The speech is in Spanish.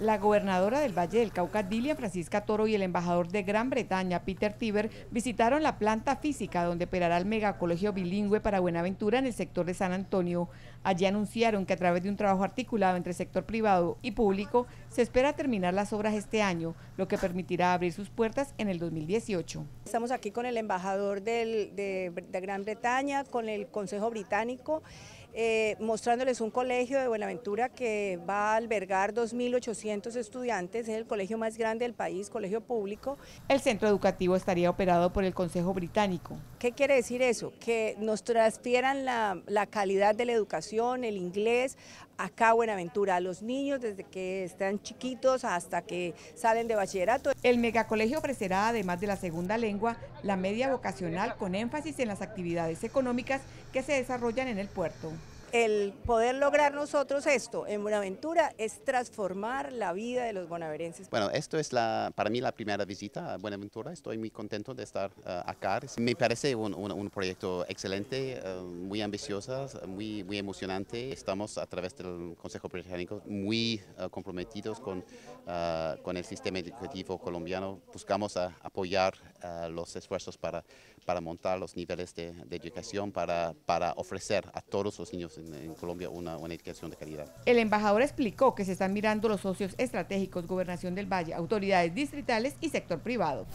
La gobernadora del Valle del Cauca, Dilia Francisca Toro, y el embajador de Gran Bretaña, Peter Tiber, visitaron la planta física donde operará el megacolegio bilingüe para Buenaventura en el sector de San Antonio. Allí anunciaron que a través de un trabajo articulado entre sector privado y público se espera terminar las obras este año, lo que permitirá abrir sus puertas en el 2018. Estamos aquí con el embajador de Gran Bretaña, con el Consejo Británico eh, mostrándoles un colegio de Buenaventura que va a albergar 2.800 estudiantes, es el colegio más grande del país, colegio público. El centro educativo estaría operado por el Consejo Británico. ¿Qué quiere decir eso? Que nos transfieran la, la calidad de la educación, el inglés, acá Buenaventura, los niños desde que están chiquitos hasta que salen de bachillerato. El megacolegio ofrecerá, además de la segunda lengua, la media vocacional con énfasis en las actividades económicas que se desarrollan en el puerto el poder lograr nosotros esto en Buenaventura es transformar la vida de los bonaverenses. Bueno, esto es la, para mí la primera visita a Buenaventura. Estoy muy contento de estar eh, acá. Me parece un, proyecto excelente, eh, muy ambicioso, muy, emocionante. Estamos a través del Consejo Británico muy eh, comprometidos con, con el sistema educativo colombiano. Buscamos apoyar eh, los esfuerzos para, montar los niveles de, educación, para, ofrecer a todos los niños en, Colombia una, una, educación de calidad. El embajador explicó que se están mirando los socios estratégicos, gobernación del Valle, autoridades distritales y sector privado.